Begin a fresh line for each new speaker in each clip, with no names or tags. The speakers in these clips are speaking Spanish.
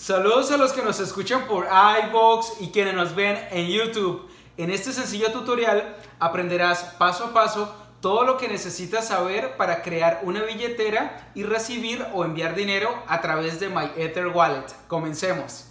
Saludos a los que nos escuchan por iBox y quienes nos ven en YouTube. En este sencillo tutorial aprenderás paso a paso todo lo que necesitas saber para crear una billetera y recibir o enviar dinero a través de MyEtherWallet. Wallet. Comencemos.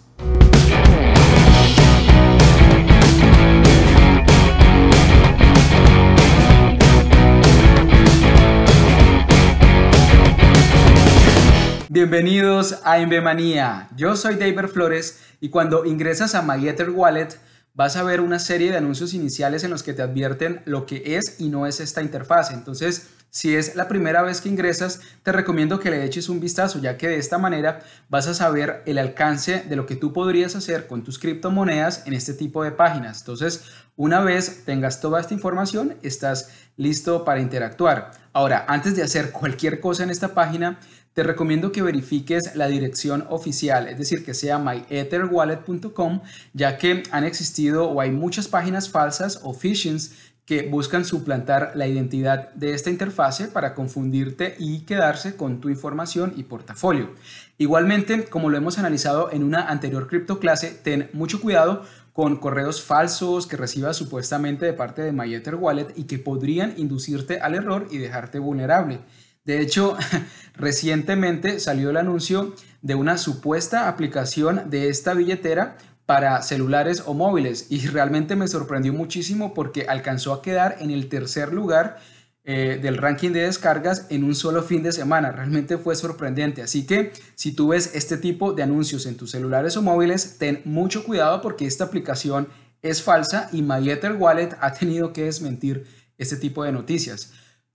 Bienvenidos a Manía. Yo soy David Flores y cuando ingresas a Ether Wallet vas a ver una serie de anuncios iniciales en los que te advierten lo que es y no es esta interfaz. Entonces, si es la primera vez que ingresas, te recomiendo que le eches un vistazo, ya que de esta manera vas a saber el alcance de lo que tú podrías hacer con tus criptomonedas en este tipo de páginas. Entonces, una vez tengas toda esta información, estás listo para interactuar. Ahora, antes de hacer cualquier cosa en esta página, te recomiendo que verifiques la dirección oficial, es decir, que sea myetherwallet.com, ya que han existido o hay muchas páginas falsas o phishing que buscan suplantar la identidad de esta interfase para confundirte y quedarse con tu información y portafolio. Igualmente, como lo hemos analizado en una anterior cripto clase, ten mucho cuidado con correos falsos que recibas supuestamente de parte de MyEtherWallet y que podrían inducirte al error y dejarte vulnerable. De hecho, recientemente salió el anuncio de una supuesta aplicación de esta billetera para celulares o móviles y realmente me sorprendió muchísimo porque alcanzó a quedar en el tercer lugar eh, del ranking de descargas en un solo fin de semana. Realmente fue sorprendente. Así que si tú ves este tipo de anuncios en tus celulares o móviles, ten mucho cuidado porque esta aplicación es falsa y My Wallet ha tenido que desmentir este tipo de noticias.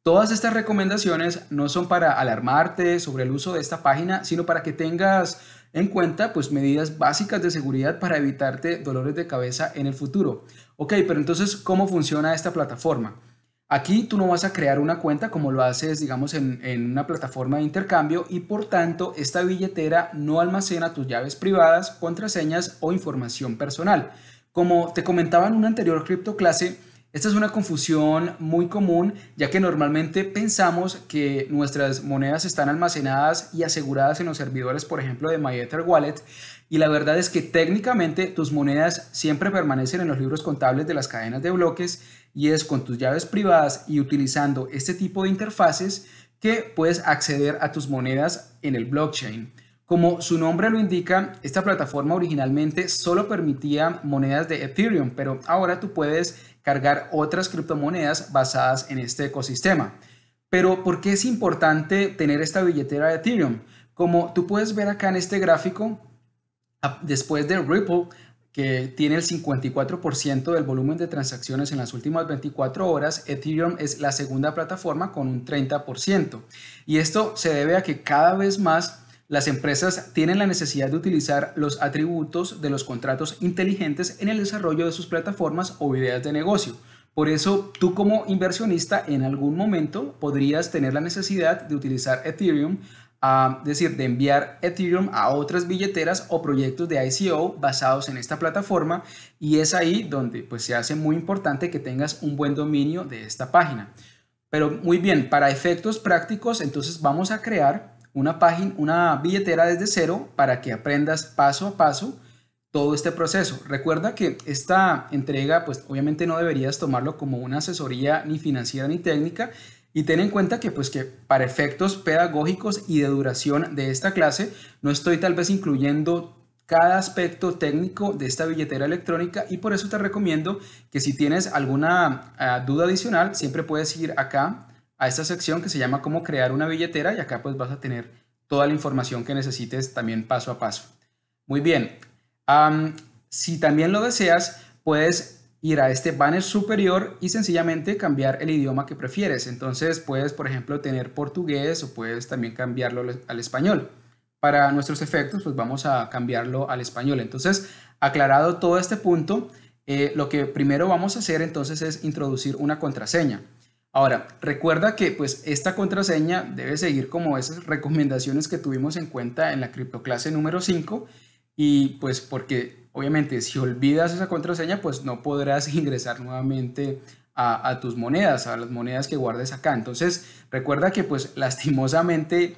Todas estas recomendaciones no son para alarmarte sobre el uso de esta página, sino para que tengas en cuenta pues medidas básicas de seguridad para evitarte dolores de cabeza en el futuro. Ok, pero entonces, ¿cómo funciona esta plataforma? Aquí tú no vas a crear una cuenta como lo haces, digamos, en, una plataforma de intercambio y por tanto esta billetera no almacena tus llaves privadas, contraseñas o información personal. Como te comentaba en una anterior cripto clase, esta es una confusión muy común, ya que normalmente pensamos que nuestras monedas están almacenadas y aseguradas en los servidores, por ejemplo, de MyEtherWallet y la verdad es que técnicamente tus monedas siempre permanecen en los libros contables de las cadenas de bloques, y es con tus llaves privadas y utilizando este tipo de interfaces que puedes acceder a tus monedas en el blockchain. Como su nombre lo indica, esta plataforma originalmente solo permitía monedas de Ethereum, pero ahora tú puedes cargar otras criptomonedas basadas en este ecosistema. Pero ¿por qué es importante tener esta billetera de Ethereum? Como tú puedes ver acá en este gráfico, después de Ripple, que tiene el 54% del volumen de transacciones en las últimas 24 horas, Ethereum es la segunda plataforma con un 30%. Y esto se debe a que cada vez más las empresas tienen la necesidad de utilizar los atributos de los contratos inteligentes en el desarrollo de sus plataformas o ideas de negocio. Por eso, tú como inversionista en algún momento podrías tener la necesidad de utilizar Ethereum, decir, de enviar Ethereum a otras billeteras o proyectos de ICO basados en esta plataforma y es ahí donde pues, se hace muy importante que tengas un buen dominio de esta página. Pero muy bien, para efectos prácticos, entonces vamos a crear una página, una billetera desde cero para que aprendas paso a paso todo este proceso. Recuerda que esta entrega, pues obviamente no deberías tomarlo como una asesoría ni financiera ni técnica y ten en cuenta que pues que para efectos pedagógicos y de duración de esta clase no estoy tal vez incluyendo cada aspecto técnico de esta billetera electrónica y por eso te recomiendo que si tienes alguna ah, duda adicional siempre puedes ir acá esta sección que se llama cómo crear una billetera y acá pues vas a tener toda la información que necesites también paso a paso. Muy bien, si también lo deseas, puedes ir a este banner superior y sencillamente cambiar el idioma que prefieres. Entonces puedes, por ejemplo, tener portugués o puedes también cambiarlo al español. Para nuestros efectos, pues vamos a cambiarlo al español. Entonces, aclarado todo este punto, eh, lo que primero vamos a hacer entonces es introducir una contraseña. Ahora, recuerda que pues esta contraseña debe seguir como esas recomendaciones que tuvimos en cuenta en la criptoclase número 5 y pues porque obviamente si olvidas esa contraseña pues no podrás ingresar nuevamente a, tus monedas, a las monedas que guardes acá. Entonces recuerda que pues lastimosamente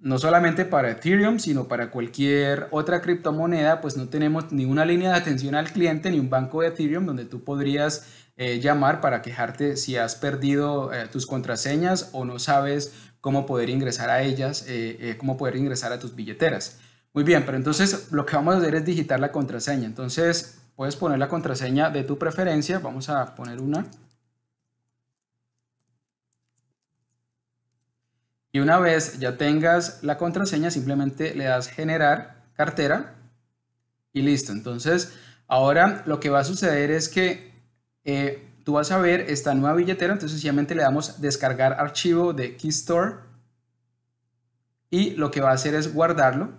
no solamente para Ethereum sino para cualquier otra criptomoneda pues no tenemos ni una línea de atención al cliente ni un banco de Ethereum donde tú podrías eh, llamar para quejarte si has perdido eh, tus contraseñas o no sabes cómo poder ingresar a ellas, eh, cómo poder ingresar a tus billeteras. Muy bien, pero entonces lo que vamos a hacer es digitar la contraseña. Entonces puedes poner la contraseña de tu preferencia. Vamos a poner una. Y una vez ya tengas la contraseña, simplemente le das generar cartera y listo. Entonces, ahora lo que va a suceder es que eh, tú vas a ver esta nueva billetera, entonces sencillamente le damos descargar archivo de Keystore y lo que va a hacer es guardarlo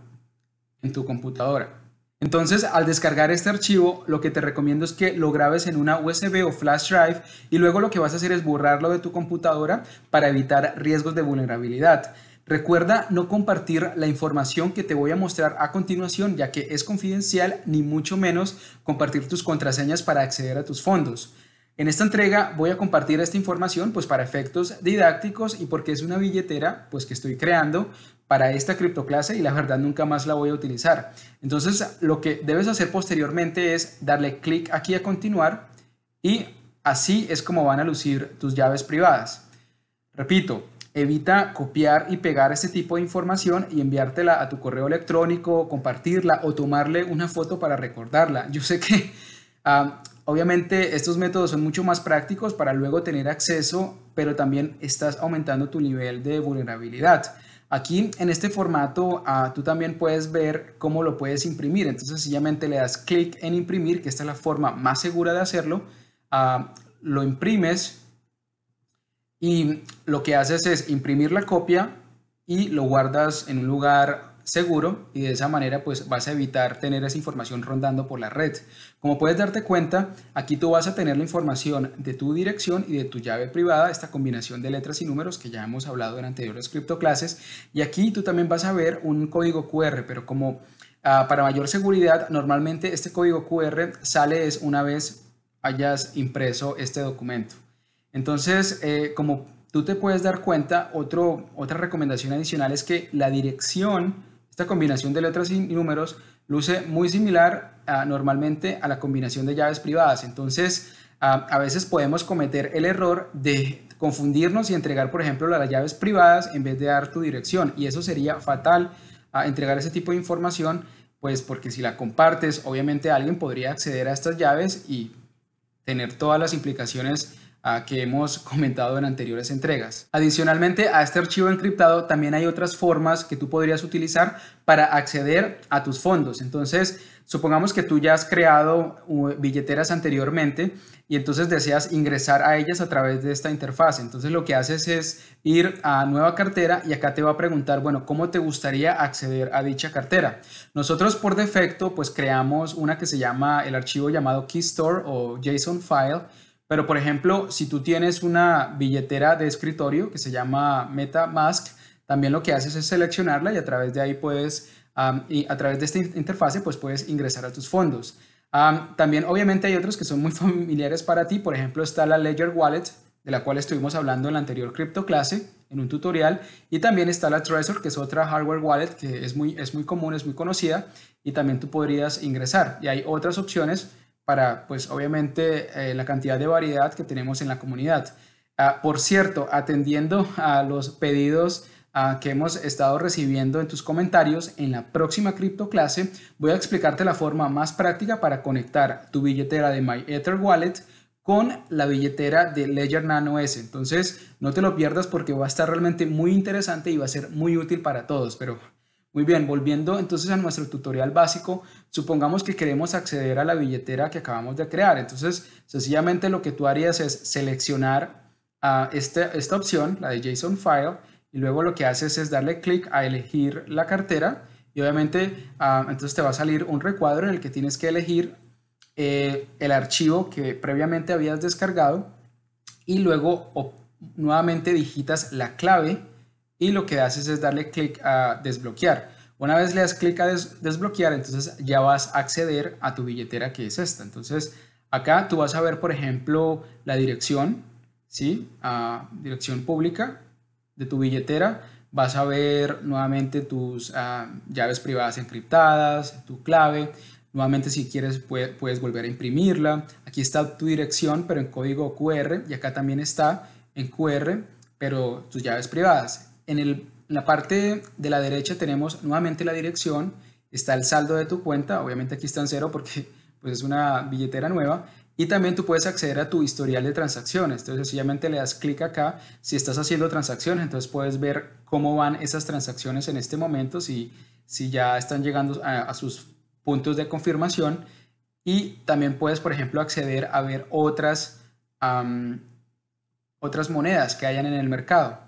en tu computadora. Entonces, al descargar este archivo, lo que te recomiendo es que lo grabes en una USB o flash drive y luego lo que vas a hacer es borrarlo de tu computadora para evitar riesgos de vulnerabilidad. Recuerda no compartir la información que te voy a mostrar a continuación ya que es confidencial ni mucho menos compartir tus contraseñas para acceder a tus fondos. En esta entrega voy a compartir esta información pues para efectos didácticos y porque es una billetera pues que estoy creando para esta criptoclase y la verdad nunca más la voy a utilizar. Entonces lo que debes hacer posteriormente es darle clic aquí a continuar y así es como van a lucir tus llaves privadas. Repito, Evita copiar y pegar este tipo de información y enviártela a tu correo electrónico, compartirla o tomarle una foto para recordarla. Yo sé que ah, obviamente estos métodos son mucho más prácticos para luego tener acceso, pero también estás aumentando tu nivel de vulnerabilidad. Aquí en este formato ah, tú también puedes ver cómo lo puedes imprimir. Entonces sencillamente le das clic en imprimir, que esta es la forma más segura de hacerlo. Ah, lo imprimes y lo que haces es imprimir la copia y lo guardas en un lugar seguro y de esa manera pues vas a evitar tener esa información rondando por la red. Como puedes darte cuenta, aquí tú vas a tener la información de tu dirección y de tu llave privada, esta combinación de letras y números que ya hemos hablado en anteriores criptoclases y aquí tú también vas a ver un código QR, pero como ah, para mayor seguridad, normalmente este código QR sale es una vez hayas impreso este documento. Entonces, eh, como tú te puedes dar cuenta, otra recomendación adicional es que la dirección, esta combinación de letras y números, luce muy similar normalmente a la combinación de llaves privadas. Entonces, a, veces podemos cometer el error de confundirnos y entregar, por ejemplo, las llaves privadas en vez de dar tu dirección. Y eso sería fatal entregar ese tipo de información, pues porque si la compartes, obviamente alguien podría acceder a estas llaves y tener todas las implicaciones que hemos comentado en anteriores entregas. Adicionalmente a este archivo encriptado también hay otras formas que tú podrías utilizar para acceder a tus fondos. Entonces, supongamos que tú ya has creado billeteras anteriormente y entonces deseas ingresar a ellas a través de esta interfaz. Entonces lo que haces es ir a nueva cartera y acá te va a preguntar, bueno, ¿cómo te gustaría acceder a dicha cartera? Nosotros por defecto pues creamos una que se llama el archivo llamado keystore o JSON file pero, por ejemplo, si tú tienes una billetera de escritorio que se llama MetaMask, también lo que haces es seleccionarla y a través de ahí puedes, y a través de esta interfase, pues puedes ingresar a tus fondos. también, obviamente, hay otros que son muy familiares para ti. Por ejemplo, está la Ledger Wallet, de la cual estuvimos hablando en la anterior cripto clase, en un tutorial. Y también está la Trezor, que es otra hardware wallet que es muy, es muy común, es muy conocida. Y también tú podrías ingresar. Y hay otras opciones para, pues obviamente, eh, la cantidad de variedad que tenemos en la comunidad. Ah, por cierto, atendiendo a los pedidos ah, que hemos estado recibiendo en tus comentarios, en la próxima cripto clase voy a explicarte la forma más práctica para conectar tu billetera de MyEtherWallet Wallet con la billetera de Ledger Nano S. Entonces, no te lo pierdas porque va a estar realmente muy interesante y va a ser muy útil para todos. Pero muy bien, volviendo entonces a nuestro tutorial básico, supongamos que queremos acceder a la billetera que acabamos de crear. Entonces, sencillamente lo que tú harías es seleccionar ah, este, esta opción, la de JSON File, y luego lo que haces es darle clic a elegir la cartera y obviamente ah, entonces te va a salir un recuadro en el que tienes que elegir eh, el archivo que previamente habías descargado y luego nuevamente digitas la clave y lo que haces es darle clic a desbloquear. Una vez le das clic a desbloquear, entonces ya vas a acceder a tu billetera que es esta. Entonces acá tú vas a ver, por ejemplo, la dirección, ¿sí? dirección pública de tu billetera. Vas a ver nuevamente tus ah, llaves privadas encriptadas, tu clave. Nuevamente si quieres puedes volver a imprimirla. Aquí está tu dirección, pero en código QR. Y acá también está en QR, pero tus llaves privadas en el, la parte de la derecha tenemos nuevamente la dirección, está el saldo de tu cuenta, obviamente aquí está en cero porque pues, es una billetera nueva, y también tú puedes acceder a tu historial de transacciones. Entonces, sencillamente le das clic acá si estás haciendo transacciones. Entonces, puedes ver cómo van esas transacciones en este momento, si, si ya están llegando a, sus puntos de confirmación. Y también puedes, por ejemplo, acceder a ver otras, otras monedas que hayan en el mercado.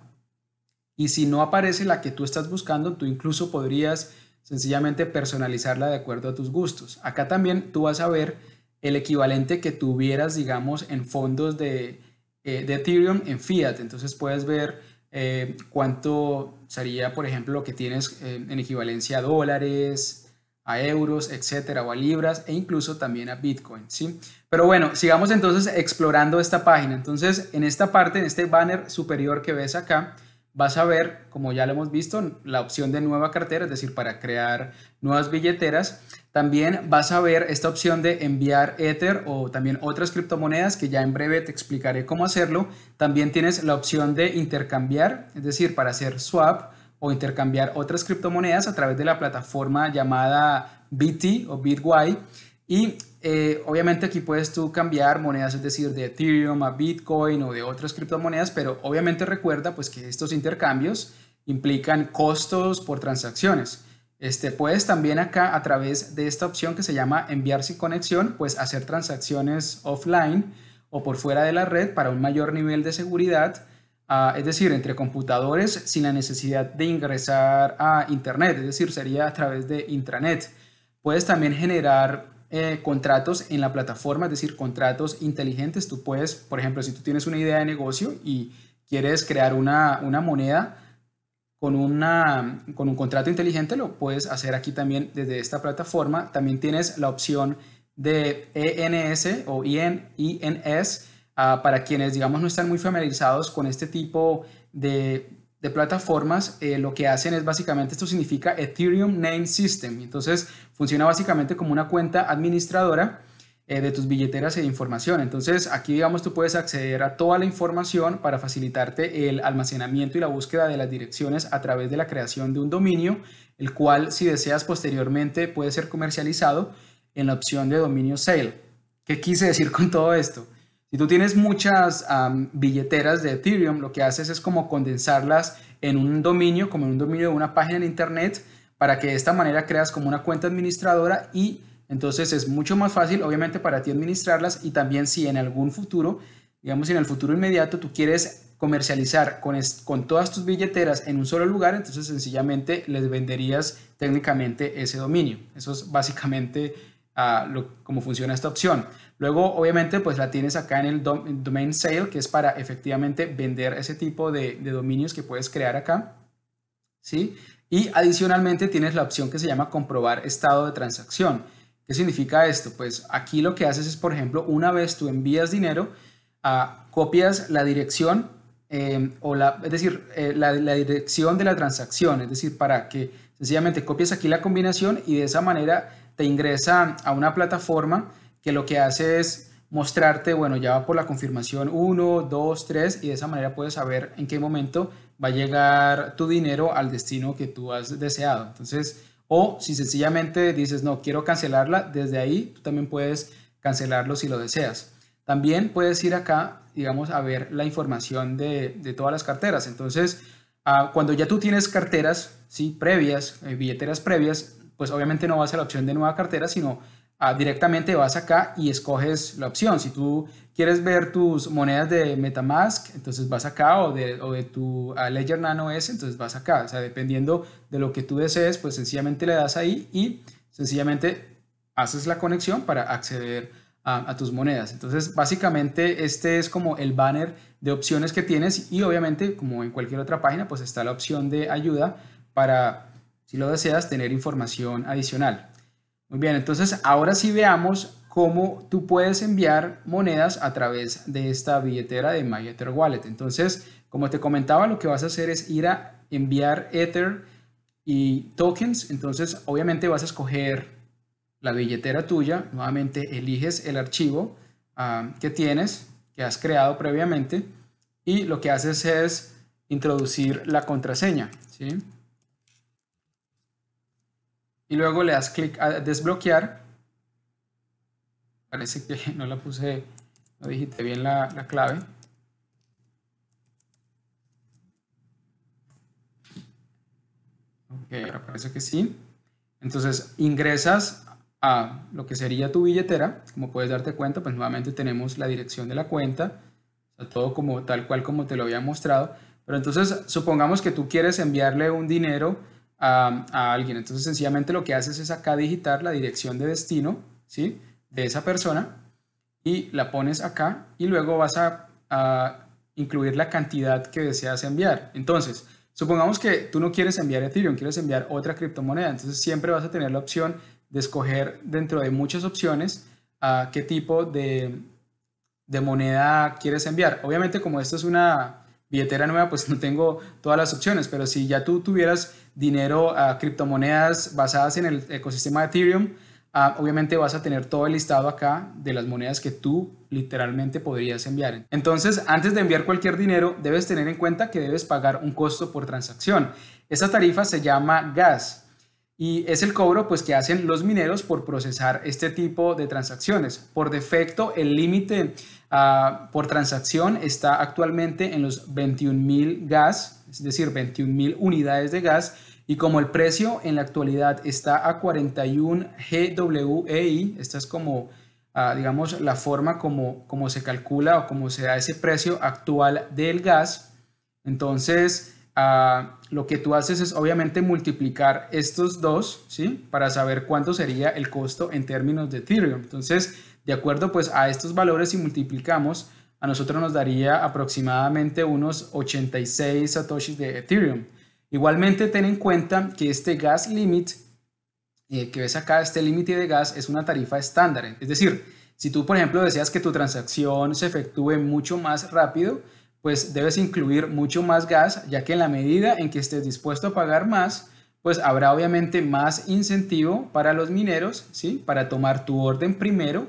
Y si no aparece la que tú estás buscando, tú incluso podrías sencillamente personalizarla de acuerdo a tus gustos. Acá también tú vas a ver el equivalente que tuvieras, digamos, en fondos de, eh, Ethereum en fiat. Entonces puedes ver eh, cuánto sería, por ejemplo, lo que tienes eh, en equivalencia a dólares, a euros, etcétera, o a libras, e incluso también a Bitcoin, ¿sí? Pero bueno, sigamos entonces explorando esta página. Entonces, en esta parte, en este banner superior que ves acá, vas a ver, como ya lo hemos visto, la opción de nueva cartera, es decir, para crear nuevas billeteras. También vas a ver esta opción de enviar Ether o también otras criptomonedas que ya en breve te explicaré cómo hacerlo. También tienes la opción de intercambiar, es decir, para hacer swap o intercambiar otras criptomonedas a través de la plataforma llamada BT o BitY. Y eh, obviamente aquí puedes tú cambiar monedas, es decir, de Ethereum a Bitcoin o de otras criptomonedas, pero obviamente recuerda pues que estos intercambios implican costos por transacciones. Este, puedes también acá a través de esta opción que se llama enviar sin conexión, pues hacer transacciones offline o por fuera de la red para un mayor nivel de seguridad, ah, es decir, entre computadores sin la necesidad de ingresar a Internet, es decir, sería a través de intranet. Puedes también generar eh, contratos en la plataforma, es decir, contratos inteligentes. Tú puedes, por ejemplo, si tú tienes una idea de negocio y quieres crear una, moneda con, una, con un contrato inteligente, lo puedes hacer aquí también desde esta plataforma. También tienes la opción de ENS o IN, INS ah, para quienes, digamos, no están muy familiarizados con este tipo de de plataformas, eh, lo que hacen es básicamente, esto significa Ethereum Name System. Entonces, funciona básicamente como una cuenta administradora eh, de tus billeteras e información. Entonces, aquí, digamos, tú puedes acceder a toda la información para facilitarte el almacenamiento y la búsqueda de las direcciones a través de la creación de un dominio, el cual, si deseas posteriormente, puede ser comercializado en la opción de dominio sale. ¿Qué quise decir con todo esto? Si tú tienes muchas billeteras de Ethereum, lo que haces es como condensarlas en un dominio, como en un dominio de una página en Internet, para que de esta manera creas como una cuenta administradora y entonces es mucho más fácil, obviamente, para ti administrarlas y también si en algún futuro, digamos en el futuro inmediato, tú quieres comercializar con, con todas tus billeteras en un solo lugar, entonces sencillamente les venderías técnicamente ese dominio. Eso es básicamente cómo funciona esta opción. Luego, obviamente, pues la tienes acá en el domain sale, que es para efectivamente vender ese tipo de, dominios que puedes crear acá. ¿Sí? Y adicionalmente tienes la opción que se llama comprobar estado de transacción. ¿Qué significa esto? Pues aquí lo que haces es, por ejemplo, una vez tú envías dinero, ah, copias la dirección em, o la, es decir, eh, la, la, dirección de la transacción, es decir, para que sencillamente copies aquí la combinación y de esa manera te ingresa a una plataforma que lo que hace es mostrarte, bueno, ya va por la confirmación 1, 2, 3 y de esa manera puedes saber en qué momento va a llegar tu dinero al destino que tú has deseado. Entonces, o si sencillamente dices, no, quiero cancelarla, desde ahí también puedes cancelarlo si lo deseas. También puedes ir acá, digamos, a ver la información de, todas las carteras. Entonces, ah, cuando ya tú tienes carteras, ¿sí? Previas, eh, billeteras previas, pues obviamente no vas a la opción de nueva cartera, sino ah, directamente vas acá y escoges la opción. Si tú quieres ver tus monedas de Metamask, entonces vas acá, o de, o de tu ah, Ledger Nano S, entonces vas acá. O sea, dependiendo de lo que tú desees, pues sencillamente le das ahí y sencillamente haces la conexión para acceder a tus monedas. Entonces, básicamente, este es como el banner de opciones que tienes y obviamente, como en cualquier otra página, pues está la opción de ayuda para si lo deseas, tener información adicional. Muy bien, entonces ahora sí veamos cómo tú puedes enviar monedas a través de esta billetera de MyEtherWallet. Entonces, como te comentaba, lo que vas a hacer es ir a enviar Ether y tokens. Entonces, obviamente vas a escoger la billetera tuya. Nuevamente eliges el archivo ah, que tienes, que has creado previamente. Y lo que haces es introducir la contraseña. ¿sí? y luego le das clic a desbloquear. Parece que no la puse, no dijiste bien la, clave. Ok, ahora parece que sí. Entonces ingresas a lo que sería tu billetera. Como puedes darte cuenta, pues nuevamente tenemos la dirección de la cuenta. todo como tal cual como te lo había mostrado. Pero entonces supongamos que tú quieres enviarle un dinero a, alguien. Entonces sencillamente lo que haces es acá digitar la dirección de destino ¿sí? de esa persona y la pones acá y luego vas a, a incluir la cantidad que deseas enviar. Entonces, supongamos que tú no quieres enviar Ethereum, quieres enviar otra criptomoneda, entonces siempre vas a tener la opción de escoger dentro de muchas opciones a ah, qué tipo de, de moneda quieres enviar. Obviamente como esto es una billetera nueva, pues no tengo todas las opciones, pero si ya tú tuvieras dinero a criptomonedas basadas en el ecosistema de Ethereum, ah, obviamente vas a tener todo el listado acá de las monedas que tú literalmente podrías enviar. Entonces, antes de enviar cualquier dinero, debes tener en cuenta que debes pagar un costo por transacción. esa tarifa se llama gas y es el cobro pues que hacen los mineros por procesar este tipo de transacciones. Por defecto, el límite ah, por transacción está actualmente en los 21 mil gas es decir, 21.000 unidades de gas. Y como el precio en la actualidad está a 41 GWEI, esta es como, ah, digamos, la forma como, como se calcula o como se da ese precio actual del gas, entonces ah, lo que tú haces es obviamente multiplicar estos dos, ¿sí? Para saber cuánto sería el costo en términos de Ethereum. Entonces, de acuerdo pues a estos valores, si multiplicamos a nosotros nos daría aproximadamente unos 86 satoshis de Ethereum. Igualmente ten en cuenta que este gas limit eh, que ves acá, este límite de gas es una tarifa estándar. Es decir, si tú por ejemplo deseas que tu transacción se efectúe mucho más rápido, pues debes incluir mucho más gas, ya que en la medida en que estés dispuesto a pagar más, pues habrá obviamente más incentivo para los mineros, ¿sí? Para tomar tu orden primero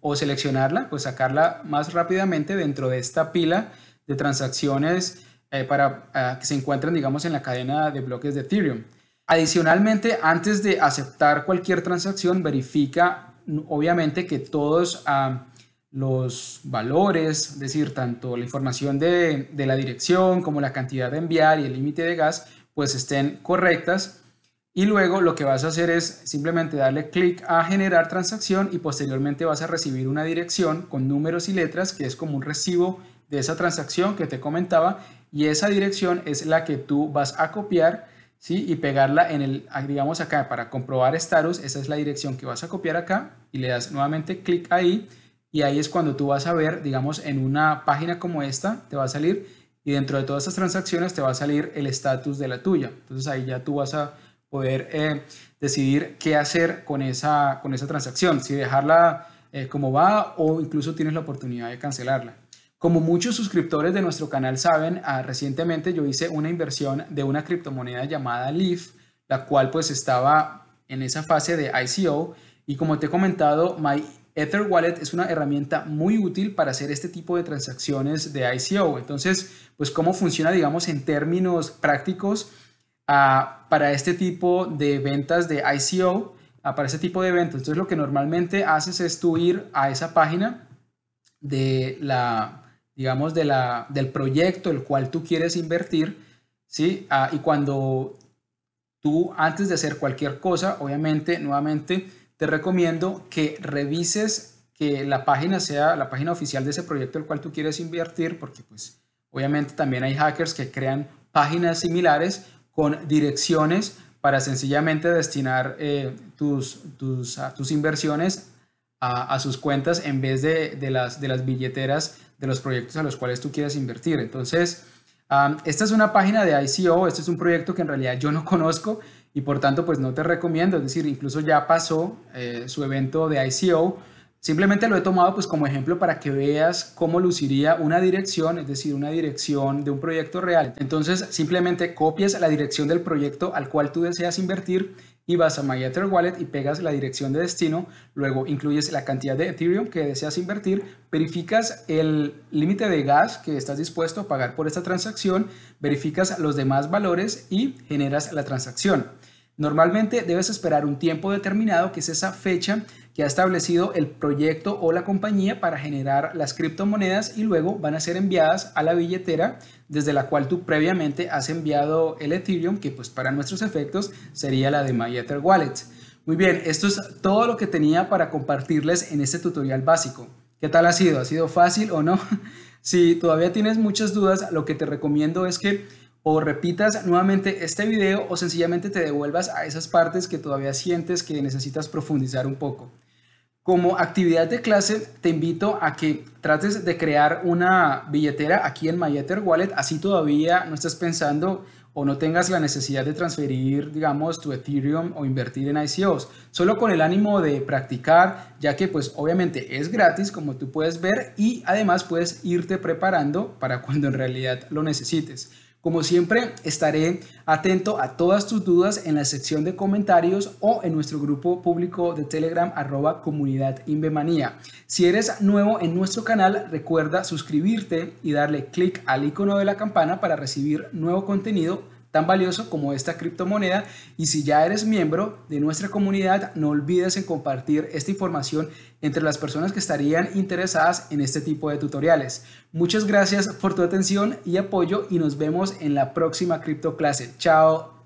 o seleccionarla, pues sacarla más rápidamente dentro de esta pila de transacciones eh, para ah, que se encuentren, digamos, en la cadena de bloques de Ethereum. Adicionalmente, antes de aceptar cualquier transacción, verifica mm, obviamente que todos ah, los valores, es decir, tanto la información de, de la dirección como la cantidad de enviar y el límite de gas, pues estén correctas y luego lo que vas a hacer es simplemente darle clic a generar transacción y posteriormente vas a recibir una dirección con números y letras que es como un recibo de esa transacción que te comentaba y esa dirección es la que tú vas a copiar ¿sí? y pegarla en el, ah, digamos acá para comprobar status, esa es la dirección que vas a copiar acá y le das nuevamente clic ahí y ahí es cuando tú vas a ver, digamos en una página como esta te va a salir y dentro de todas esas transacciones te va a salir el estatus de la tuya. Entonces ahí ya tú vas a poder eh, decidir qué hacer con esa, con esa transacción, si dejarla eh, como va o incluso tienes la oportunidad de cancelarla. Como muchos suscriptores de nuestro canal saben, ah, recientemente yo hice una inversión de una criptomoneda llamada Leaf, la cual pues estaba en esa fase de ICO y como te he comentado, My Ether Wallet es una herramienta muy útil para hacer este tipo de transacciones de ICO. Entonces, pues cómo funciona, digamos, en términos prácticos, para este tipo de ventas de ICO, para este tipo de eventos. Entonces lo que normalmente haces es tú ir a esa página de la, digamos, de la, del proyecto el cual tú quieres invertir, ¿sí? y cuando tú, antes de hacer cualquier cosa, obviamente, nuevamente, te recomiendo que revises que la página sea la página oficial de ese proyecto el cual tú quieres invertir, porque pues obviamente también hay hackers que crean páginas similares con direcciones para sencillamente destinar eh, tus, tus, inversiones a, sus cuentas en vez de, las, de las billeteras de los proyectos a los cuales tú quieres invertir. Entonces, esta es una página de ICO, este es un proyecto que en realidad yo no conozco y por tanto pues no te recomiendo, es decir, incluso ya pasó eh, su evento de ICO, Simplemente lo he tomado pues como ejemplo para que veas cómo luciría una dirección, es decir, una dirección de un proyecto real. Entonces simplemente copias la dirección del proyecto al cual tú deseas invertir y vas a MyEtherWallet Wallet y pegas la dirección de destino, luego incluyes la cantidad de Ethereum que deseas invertir, verificas el límite de gas que estás dispuesto a pagar por esta transacción, verificas los demás valores y generas la transacción. Normalmente debes esperar un tiempo determinado, que es esa fecha que ha establecido el proyecto o la compañía para generar las criptomonedas y luego van a ser enviadas a la billetera desde la cual tú previamente has enviado el Ethereum, que pues para nuestros efectos sería la de MyEtherWallet. Wallet. Muy bien, esto es todo lo que tenía para compartirles en este tutorial básico. ¿Qué tal ha sido? ¿Ha sido fácil o no? si todavía tienes muchas dudas, lo que te recomiendo es que o repitas nuevamente este video o sencillamente te devuelvas a esas partes que todavía sientes que necesitas profundizar un poco. Como actividad de clase, te invito a que trates de crear una billetera aquí en MyEtherWallet Wallet, así todavía no estás pensando o no tengas la necesidad de transferir, digamos, tu Ethereum o invertir en ICOs, solo con el ánimo de practicar, ya que pues obviamente es gratis, como tú puedes ver, y además puedes irte preparando para cuando en realidad lo necesites. Como siempre, estaré atento a todas tus dudas en la sección de comentarios o en nuestro grupo público de Telegram arroba comunidad Inbemanía. Si eres nuevo en nuestro canal, recuerda suscribirte y darle clic al icono de la campana para recibir nuevo contenido tan valioso como esta criptomoneda y si ya eres miembro de nuestra comunidad no olvides en compartir esta información entre las personas que estarían interesadas en este tipo de tutoriales. Muchas gracias por tu atención y apoyo y nos vemos en la próxima cripto clase. Chao.